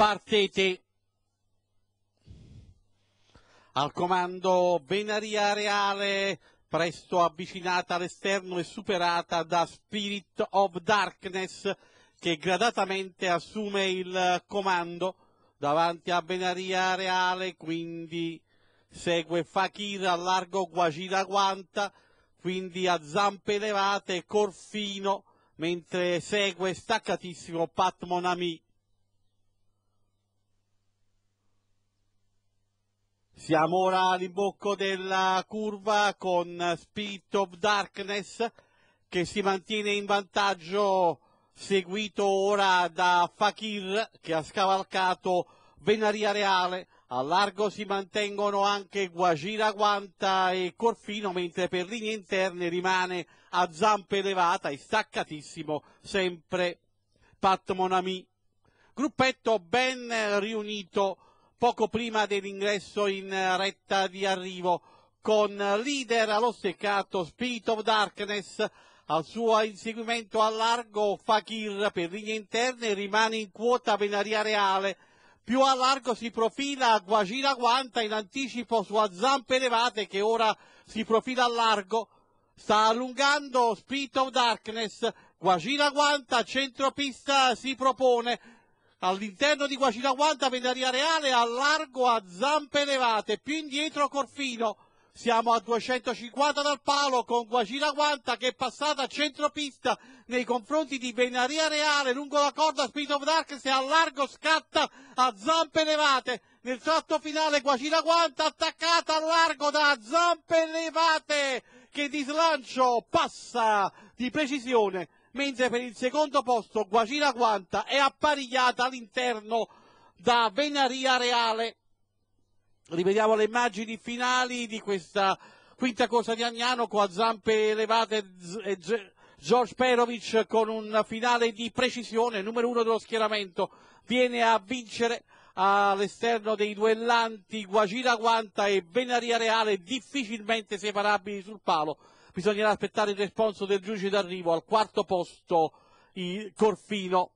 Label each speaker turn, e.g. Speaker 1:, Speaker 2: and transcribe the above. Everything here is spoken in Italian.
Speaker 1: partete. Al comando Venaria Reale, presto avvicinata all'esterno e superata da Spirit of Darkness che gradatamente assume il comando davanti a Venaria Reale, quindi segue Fakir a largo Guagira Guanta, quindi a zampe elevate Corfino, mentre segue staccatissimo Pat Monami. Siamo ora all'imbocco della curva con Spirit of Darkness che si mantiene in vantaggio seguito ora da Fakir che ha scavalcato Venaria Reale. A largo si mantengono anche Guajira Guanta e Corfino, mentre per linee interne rimane a zampa elevata e staccatissimo sempre Pat Monami. Gruppetto ben riunito poco prima dell'ingresso in eh, retta di arrivo con leader allo steccato Spirit of Darkness al suo inseguimento a largo Fakir per linee interne rimane in quota Venaria reale più a largo si profila Guagira Guanta in anticipo su Zampe Elevate che ora si profila a largo sta allungando Spirit of Darkness Guagira Guanta centropista si propone all'interno di Guacina Guanta Venaria Reale a largo a zampe levate più indietro Corfino. Siamo a 250 dal palo con Guacina Guanta che è passata a centropista nei confronti di Venaria Reale lungo la corda Speed of Dark se allargo scatta a zampe levate Nel tratto finale Guacina Guanta attaccata a largo da zampe levate che di slancio passa di precisione, mentre per il secondo posto Guacina Guanta è apparigliata all'interno da Venaria Reale. Rivediamo le immagini finali di questa quinta corsa di Agnano con a zampe elevate e George Perovic con un finale di precisione, numero uno dello schieramento, viene a vincere all'esterno dei duellanti Guacira Guanta e Benaria Reale difficilmente separabili sul palo. Bisognerà aspettare il responso del giudice d'arrivo al quarto posto Corfino.